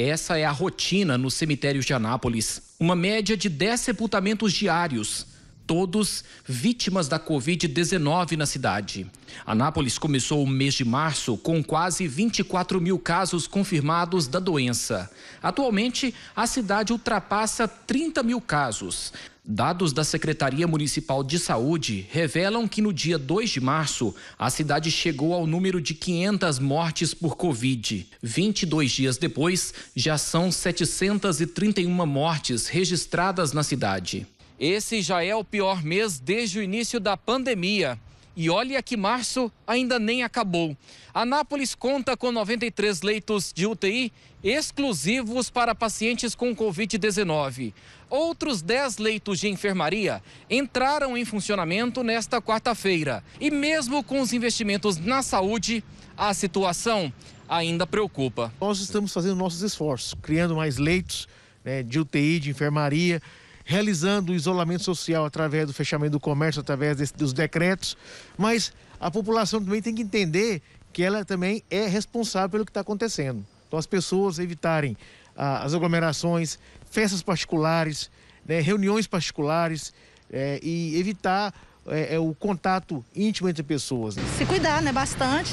Essa é a rotina nos cemitérios de Anápolis. Uma média de 10 sepultamentos diários, todos vítimas da Covid-19 na cidade. Anápolis começou o mês de março com quase 24 mil casos confirmados da doença. Atualmente, a cidade ultrapassa 30 mil casos. Dados da Secretaria Municipal de Saúde revelam que no dia 2 de março, a cidade chegou ao número de 500 mortes por Covid. 22 dias depois, já são 731 mortes registradas na cidade. Esse já é o pior mês desde o início da pandemia. E olha que março ainda nem acabou. Anápolis conta com 93 leitos de UTI exclusivos para pacientes com Covid-19. Outros 10 leitos de enfermaria entraram em funcionamento nesta quarta-feira. E mesmo com os investimentos na saúde, a situação ainda preocupa. Nós estamos fazendo nossos esforços, criando mais leitos né, de UTI, de enfermaria, realizando o isolamento social através do fechamento do comércio, através desse, dos decretos, mas a população também tem que entender que ela também é responsável pelo que está acontecendo. Então, as pessoas evitarem ah, as aglomerações, festas particulares, né, reuniões particulares é, e evitar é, é, o contato íntimo entre pessoas. Né? Se cuidar, né, bastante,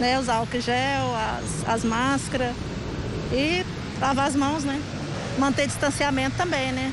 né, usar álcool gel, as, as máscaras e lavar as mãos, né, manter distanciamento também, né.